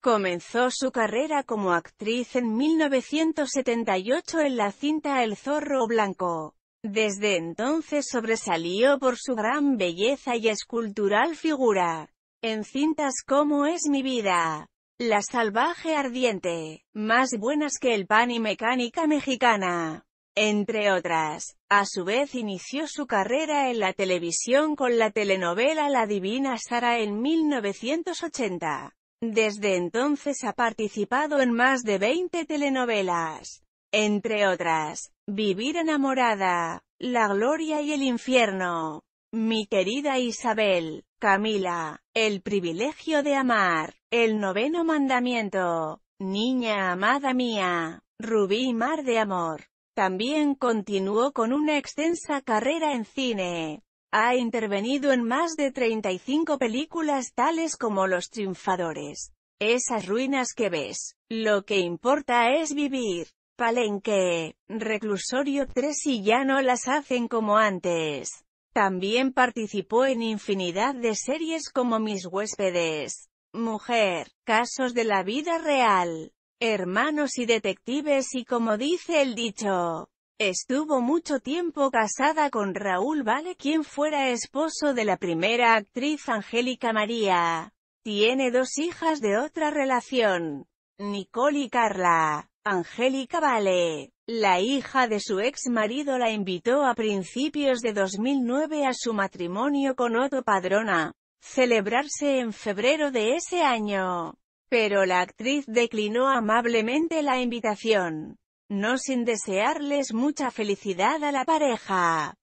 Comenzó su carrera como actriz en 1978 en la cinta El Zorro Blanco. Desde entonces sobresalió por su gran belleza y escultural figura. En cintas como Es mi vida, La salvaje ardiente, Más buenas que el pan y Mecánica mexicana, entre otras. A su vez inició su carrera en la televisión con la telenovela La Divina Sara en 1980. Desde entonces ha participado en más de 20 telenovelas, entre otras, Vivir enamorada, La gloria y el infierno, Mi querida Isabel, Camila, El privilegio de amar, El noveno mandamiento, Niña amada mía, Rubí Mar de Amor. También continuó con una extensa carrera en cine, ha intervenido en más de 35 películas tales como Los Triunfadores. Esas ruinas que ves. Lo que importa es vivir. Palenque, Reclusorio 3 y ya no las hacen como antes. También participó en infinidad de series como Mis huéspedes, Mujer, Casos de la vida real, Hermanos y Detectives y como dice el dicho, Estuvo mucho tiempo casada con Raúl Vale quien fuera esposo de la primera actriz Angélica María. Tiene dos hijas de otra relación, Nicole y Carla. Angélica Vale, la hija de su ex marido la invitó a principios de 2009 a su matrimonio con Otto Padrona, celebrarse en febrero de ese año. Pero la actriz declinó amablemente la invitación no sin desearles mucha felicidad a la pareja.